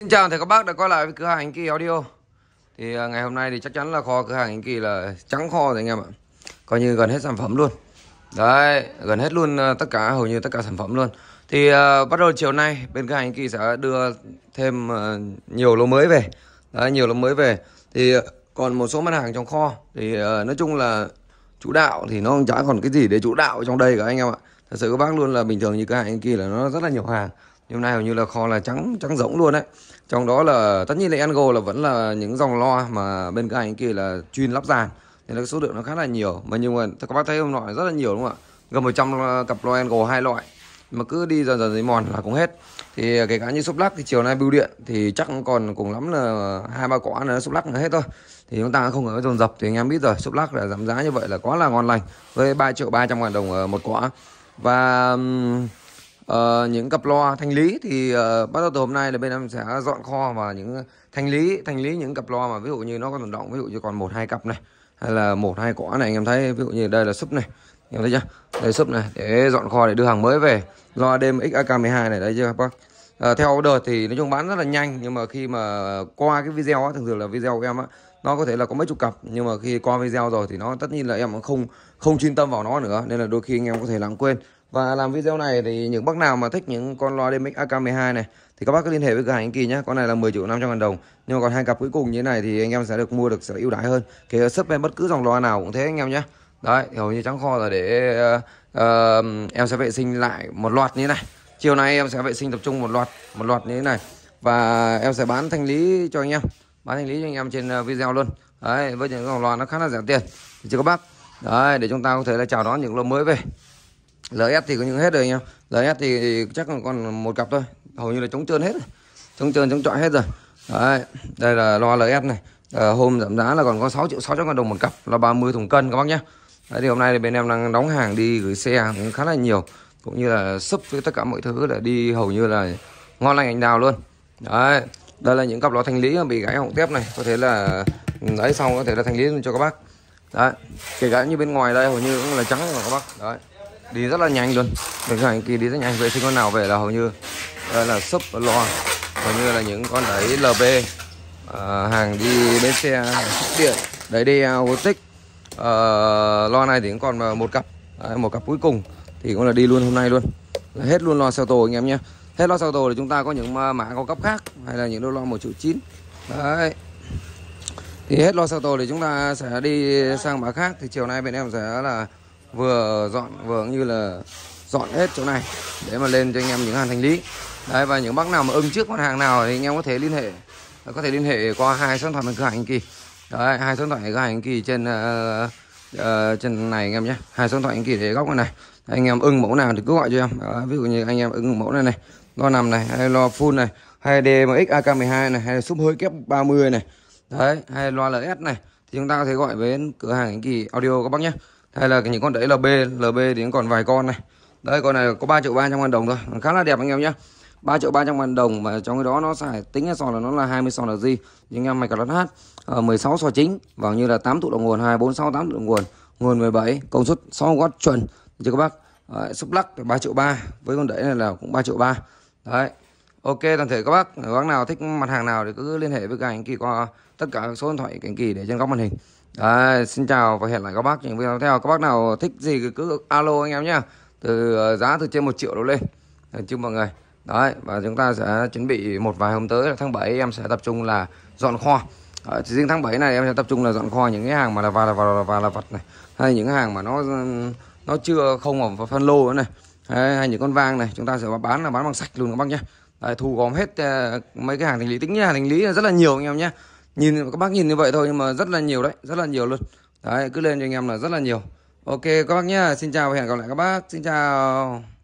Xin chào thầy các bác đã quay lại với cửa hàng Anh Kỳ Audio Thì à, ngày hôm nay thì chắc chắn là kho cửa hàng Anh Kỳ là trắng kho rồi anh em ạ Coi như gần hết sản phẩm luôn Đấy, gần hết luôn à, tất cả, hầu như tất cả sản phẩm luôn Thì uh, bắt đầu chiều nay bên cửa hàng Anh Kỳ sẽ đưa thêm uh, nhiều lô mới về Đấy, nhiều lô mới về Thì còn một số mặt hàng trong kho Thì uh, nói chung là chủ đạo thì nó không chả còn cái gì để chủ đạo trong đây cả anh em ạ Thật sự các bác luôn là bình thường như cửa hàng Anh Kỳ là nó rất là nhiều hàng hôm nay hầu như là kho là trắng trắng rỗng luôn đấy trong đó là tất nhiên là Engo là vẫn là những dòng lo mà bên cái anh kia là chuyên lắp dàn nên là số lượng nó khá là nhiều mà nhưng mà các bác thấy hôm nọ rất là nhiều đúng không ạ gần 100 ờ, cặp lo Engo hai loại mà cứ đi dần dần dần mòn là cũng hết thì ờ, kể cả như xúc lắc thì chiều nay bưu điện thì chắc còn cùng lắm là hai ba quả nữa xúc lắc là hết thôi thì chúng ta không ở dồn dập thì anh em biết rồi xúc lắc là giảm giá như vậy là quá là ngon lành với 3 triệu 300 ngàn đồng ờ, một quả và Ờ, những cặp loa thanh lý thì uh, bắt đầu từ hôm nay là bên em sẽ dọn kho và những thanh lý thanh lý những cặp loa mà ví dụ như nó còn tồn động ví dụ như còn một hai cặp này hay là một hai quả này anh em thấy ví dụ như đây là súp này em thấy chưa đây súp này để dọn kho để đưa hàng mới về loa đêm xak 12 này đấy chưa bác à, theo đợt thì nói chung bán rất là nhanh nhưng mà khi mà qua cái video á, thường thường là video của em á nó có thể là có mấy chục cặp nhưng mà khi qua video rồi thì nó tất nhiên là em cũng không không chuyên tâm vào nó nữa nên là đôi khi anh em có thể lãng quên và làm video này thì những bác nào mà thích những con loa DMX AK12 này thì các bác cứ liên hệ với cửa hàng anh Kỳ nhé. Con này là 10 triệu 500 ngàn đồng. Nhưng mà còn hai cặp cuối cùng như thế này thì anh em sẽ được mua được sẽ ưu đãi hơn. Kể sub em bất cứ dòng loa nào cũng thế anh em nhé. Đấy, hầu như trắng kho là để uh, uh, em sẽ vệ sinh lại một loạt như thế này. Chiều nay em sẽ vệ sinh tập trung một loạt, một loạt như thế này. Và em sẽ bán thanh lý cho anh em. Bán thanh lý cho anh em trên ờ, video luôn. Đấy, với những dòng loa nó khá là rẻ tiền. Thì các bác Đấy, để chúng ta có thể là chào đón những lô mới về LS thì có những hết rồi nhá LS thì chắc là còn một cặp thôi hầu như là chống trơn hết rồi. trống trơn chống trọi hết rồi Đấy, đây là loa LS này à, hôm giảm giá là còn có 6 triệu 600 đồng một cặp là 30 thùng cân các bác nhé Đấy, thì hôm nay thì bên em đang đóng hàng đi gửi xe cũng khá là nhiều cũng như là sub với tất cả mọi thứ để đi hầu như là ngon lành ảnh đào luôn đấy đây là những cặp lò thanh lý bị gãy họng tép này có thể là lấy ừ, xong có thể là thanh lý cho các bác đấy kể cả như bên ngoài đây hầu như cũng là trắng rồi các bác đấy đi rất là nhanh luôn những hàng kia đi rất nhanh vệ sinh con nào về là hầu như đây là súp lo hầu như là những con đấy lb à, ờ, hàng đi bên xe điện đấy đi uh, tích à, ờ, lo này thì cũng còn à, một cặp đấy, một cặp cuối cùng thì cũng là đi luôn hôm nay luôn là hết luôn lo sao tô anh em nhé hết lo sao tô thì chúng ta có những à, mã cao cấp khác hay là những đôi lo một triệu chín đấy thì hết lo sao tô thì chúng ta sẽ đi sang mã khác thì chiều nay bên em sẽ là vừa dọn vừa như là dọn hết chỗ này để mà lên cho anh em những hàng thành lý đấy và những bác nào mà ưng trước mặt hàng nào thì anh em có thể liên hệ có thể liên hệ qua hai số điện thoại mình cửa hàng kỳ đấy hai số điện thoại cửa hàng kỳ trên uh, uh, trên này anh em nhé hai số điện thoại anh kỳ để góc này anh em ưng mẫu nào thì cứ gọi cho em đấy, ví dụ như anh em ưng mẫu này này lo nằm này hay lo full này hay DMX AK12 này hay súp hơi kép 30 này đấy hay loa LS này thì chúng ta có thể gọi đến cửa hàng anh kỳ audio các bác nhé hay là những con đấy là B LB thì còn vài con này Đây con này có 3 triệu 300 ngàn đồng thôi khá là đẹp anh em nhé 3 triệu 300 ngàn đồng mà trong cái đó nó sẽ tính cái sò là nó là 20 sò là gì nhưng em mày cả lát hát 16 ờ, sò chính và như là 8 tụ đồng nguồn 2 4 6 8 tụ đồng nguồn nguồn 17 công suất 6 watt chuẩn chứ các bác đấy, xúc lắc 3 triệu 3 với con đẩy này là cũng 3 triệu 3 đấy ok toàn thể các bác các bác nào thích mặt hàng nào thì cứ liên hệ với cảnh kỳ qua tất cả số điện thoại cảnh kỳ để trên góc màn hình À, xin chào và hẹn lại các bác những video theo các bác nào thích gì cứ, cứ alo anh em nhé từ ờ, giá từ trên 1 triệu đổ lên chứ mọi người đấy và chúng ta sẽ chuẩn bị một vài hôm tới là tháng 7 em sẽ tập trung là dọn kho à, chỉ riêng tháng 7 này em sẽ tập trung là dọn kho những cái hàng mà là và là và là, và là vật này hay những hàng mà nó nó chưa không ở phân lô nữa này đấy, hay những con vang này chúng ta sẽ bán là bán bằng sạch luôn các bác nhé đấy, thu gom hết ờ, mấy cái hàng thành lý tính nha thành lý rất là nhiều anh em nhé nhìn các bác nhìn như vậy thôi nhưng mà rất là nhiều đấy rất là nhiều luôn đấy cứ lên cho anh em là rất là nhiều ok các bác nhá xin chào và hẹn gặp lại các bác xin chào